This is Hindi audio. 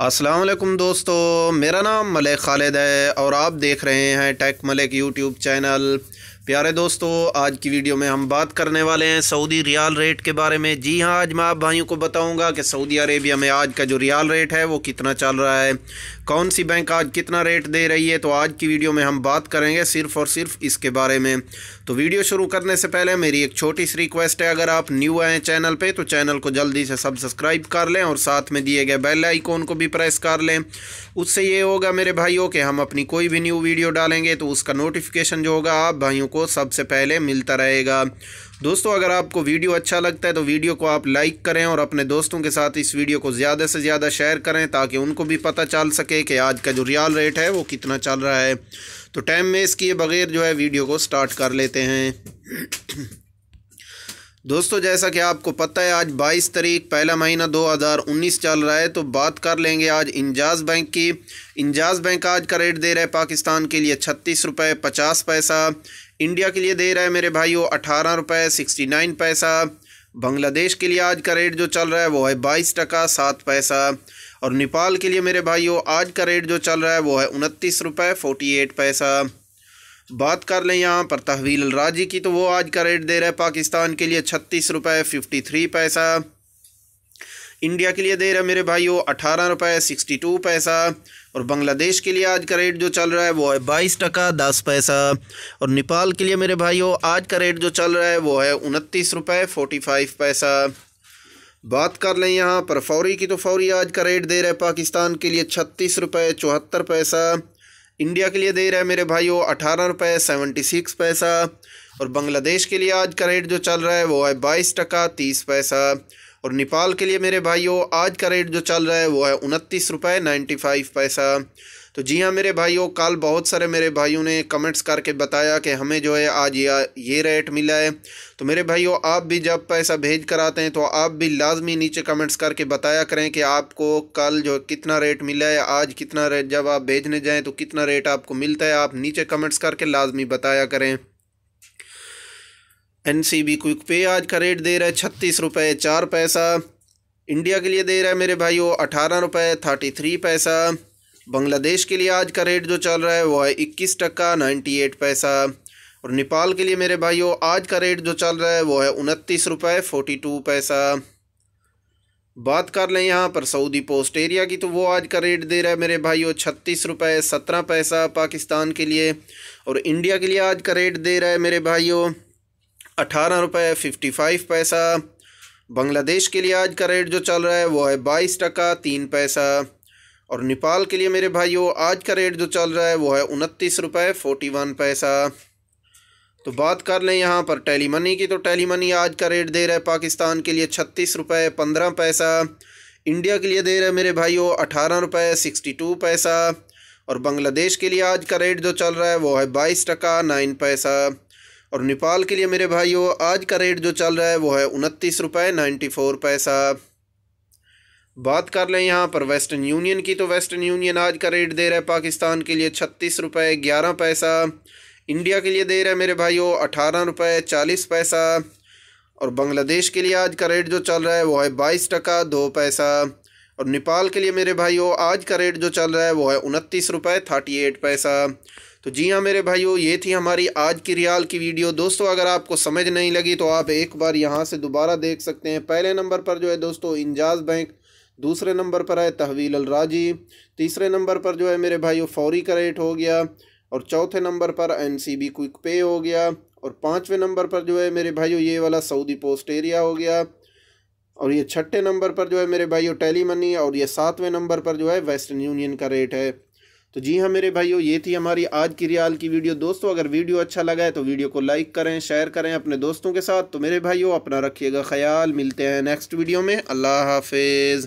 असलम दोस्तों मेरा नाम मलिक खालिद है और आप देख रहे हैं टेक मलिक यूट्यूब चैनल प्यारे दोस्तों आज की वीडियो में हम बात करने वाले हैं सऊदी रियाल रेट के बारे में जी हाँ आज मैं आप भाइयों को बताऊंगा कि सऊदी अरेबिया में आज का जो रियाल रेट है वो कितना चल रहा है कौन सी बैंक आज कितना रेट दे रही है तो आज की वीडियो में हम बात करेंगे सिर्फ और सिर्फ इसके बारे में तो वीडियो शुरू करने से पहले मेरी एक छोटी सी रिक्वेस्ट है अगर आप न्यू आए चैनल पर तो चैनल को जल्दी से सब्सक्राइब कर लें और साथ में दिए गए बेल आइकॉन को भी प्रेस कर लें उससे ये होगा मेरे भाइयों के हम अपनी कोई भी न्यू वीडियो डालेंगे तो उसका नोटिफिकेशन जो होगा आप भाइयों को सबसे पहले मिलता रहेगा दोस्तों अगर आपको वीडियो अच्छा लगता है तो वीडियो को आप लाइक करें और अपने दोस्तों के साथ इस वीडियो को ज़्यादा से ज़्यादा शेयर करें ताकि उनको भी पता चल सके कि आज का जो रियाल रेट है वो कितना चल रहा है तो टाइम वेस्ट किए बगैर जो है वीडियो को स्टार्ट कर लेते हैं दोस्तों जैसा कि आपको पता है आज 22 तारीख पहला महीना 2019 चल रहा है तो बात कर लेंगे आज इंजाज बैंक की इंजाज बैंक आज का रेट दे रहा है पाकिस्तान के लिए छत्तीस रुपये पचास पैसा इंडिया के लिए दे रहा है मेरे भाइयों अठारह रुपये सिक्सटी नाइन पैसा बांग्लादेश के लिए आज का रेट जो चल रहा है वो है बाईस टका सात पैसा और नेपाल के लिए मेरे भाइयों आज का रेट जो चल रहा है वो है उनतीस रुपये फोर्टी एट पैसा बात कर लें यहाँ पर तहवील राजी की तो वो आज का रेट दे रहा है पाकिस्तान के लिए छत्तीस रुपये फिफ्टी थ्री पैसा इंडिया के लिए दे रहा है मेरे भाई वो अठारह रुपये सिक्सटी टू पैसा और बांग्लादेश के लिए आज का रेट जो चल रहा है वो है बाईस टका दस पैसा और नेपाल के लिए मेरे भाइयों आज का रेट जो चल रहा है वो है उनतीस रुपये फोर्टी फाइव पैसा बात कर लें यहाँ पर फौरी की तो फौरी आज का रेट दे रहा है पाकिस्तान के लिए छत्तीस रुपये चौहत्तर पैसा इंडिया के लिए दे रहा है मेरे भाइयों अठारह रुपये सेवेंटी सिक्स पैसा और बांग्लादेश के लिए आज का रेट जो चल रहा है वो है बाईस टका तीस पैसा और नेपाल के लिए मेरे भाइयों आज का रेट जो चल रहा है वो है उनतीस रुपये नाइन्टी फाइव पैसा तो जी हाँ मेरे भाइयों कल बहुत सारे मेरे भाइयों ने कमेंट्स करके बताया कि हमें जो है आज या ये रेट मिला है तो मेरे भाइयों आप भी जब पैसा भेज कर आते हैं तो आप भी लाजमी नीचे कमेंट्स करके बताया करें कि आपको कल जो कितना रेट मिला है आज कितना रेट जब आप भेजने जाएँ तो कितना रेट आपको मिलता है आप नीचे कमेंट्स करके लाजमी बताया करें एन सी बी क्विक पे आज का रेट दे रहा है छत्तीस रुपये चार पैसा इंडिया के लिए दे रहा है मेरे भाइयों अठारह रुपये थर्टी थ्री पैसा बांग्लादेश के लिए आज का रेट जो चल रहा है वो है इक्कीस टक्का नाइन्टी एट पैसा और नेपाल के लिए मेरे भाइयों आज का रेट जो चल रहा है वो है उनतीस रुपये फोर्टी टू पैसा बात कर लें यहाँ पर सऊदी पोस्ट एरिया की तो वो आज का रेट दे रहा है मेरे भाइयों छत्तीस रुपये सत्रह पैसा पाकिस्तान के लिए और इंडिया के लिए आज का रेट दे रहा है मेरे भाइयों अठारह रुपये फिफ्टी फाइव पैसा बांग्लादेश के लिए आज का रेट जो चल रहा है वो है बाईस टका तीन पैसा और नेपाल के लिए मेरे भाइयों आज का रेट जो चल रहा है वो है उनतीस रुपये फोर्टी वन पैसा तो बात कर लें यहाँ पर टैली मनी की तो टैली मनी आज का रेट दे रहा है पाकिस्तान के लिए छत्तीस रुपये पंद्रह पैसा इंडिया के लिए दे रहा है मेरे भाइयों अठारह रुपये सिक्सटी टू पैसा और बांग्लादेश के लिए आज का रेट जो चल रहा है वो है बाईस टका नाइन पैसा और नेपाल के लिए मेरे भाइयों आज का रेट जो चल रहा है वो है उनतीस रुपये नाइन्टी फोर पैसा बात कर लें यहाँ पर वेस्टर्न यूनियन की तो वेस्टर्न यूनियन आज का रेट दे रहा है पाकिस्तान के लिए छत्तीस रुपये ग्यारह पैसा इंडिया के लिए दे रहा है मेरे भाइयों अठारह रुपये चालीस पैसा और बांग्लादेश के लिए आज का रेट जो चल रहा है वो है बाईस टका दो पैसा और नेपाल के लिए मेरे भाइयों आज का रेट जो चल रहा है वो है उनतीस रुपये थर्टी एट पैसा तो जी हाँ मेरे भाइयों ये थी हमारी आज की रियाल की वीडियो दोस्तों अगर आपको समझ नहीं लगी तो आप एक बार यहाँ से दोबारा देख सकते हैं पहले नंबर पर जो है दोस्तों इंजाज बैंक दूसरे नंबर पर है तहवील अलराजी तीसरे नंबर पर जो है मेरे वो फौरी करेट हो गया और चौथे नंबर पर एन सी बी क्विक पे हो गया और पाँचवें नंबर पर जो है मेरे भाई ये वाला सऊदी पोस्ट एरिया हो गया और ये छठे नंबर पर जो है मेरे भाइयों टेली मनी और ये सातवें नंबर पर जो है वेस्टर्न यूनियन का रेट है तो जी हाँ मेरे भाइयों ये थी हमारी आज की रियाल की वीडियो दोस्तों अगर वीडियो अच्छा लगा है तो वीडियो को लाइक करें शेयर करें अपने दोस्तों के साथ तो मेरे भाइयों अपना रखिएगा ख्याल मिलते हैं नेक्स्ट वीडियो में अल्लाह हाफिज़